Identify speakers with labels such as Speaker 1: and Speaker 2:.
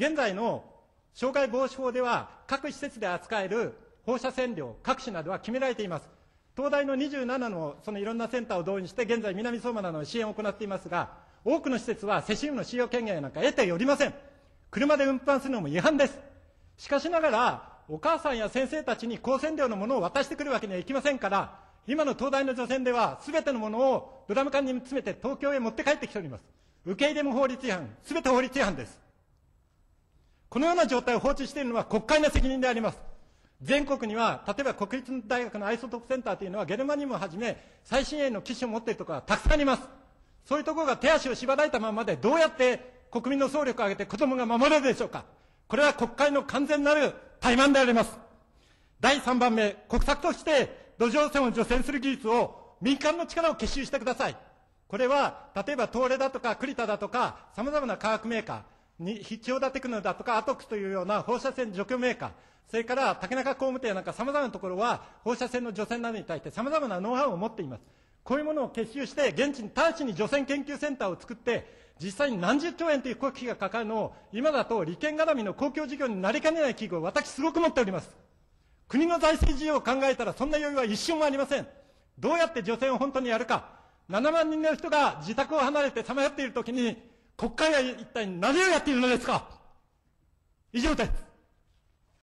Speaker 1: 現在の障害防止法では各施設で扱える放射線量各種などは決められています東大の27のそのいろんなセンターを動員して現在南相馬などの支援を行っていますが多くの施設はセシウムの使用権限なんか得ておりません車で運搬するのも違反ですしかしながらお母さんや先生たちに抗線量のものを渡してくるわけにはいきませんから今の東大の除染では全てのものをドラム缶に詰めて東京へ持って帰ってきております受け入れも法律違反全て法律違反ですこのような状態を放置しているのは国会の責任であります。全国には、例えば国立大学のアイソトップセンターというのは、ゲルマニウムをはじめ、最新鋭の機種を持っているところがたくさんあります。そういうところが手足を縛られたままで、どうやって国民の総力を挙げて子供が守れるでしょうか。これは国会の完全なる怠慢であります。第3番目、国策として土壌汚染を除染する技術を民間の力を結集してください。これは、例えば東レだとか栗田だとか、様々な化学メーカー、に千代田テクのだとかアトクスというような放射線除去メーカー、それから竹中工務店なんかさまざまなところは放射線の除染などに対してさまざまなノウハウを持っています。こういうものを結集して、現地に直ちに除染研究センターを作って、実際に何十兆円という国費がかかるのを、今だと利権絡みの公共事業になりかねない企業を私すごく持っております。国の財政事業を考えたらそんな余裕は一瞬もありません。どうやって除染を本当にやるか。7万人の人が自宅を離れてさまよっているときに、国会は一体何をやっているのですか以上です。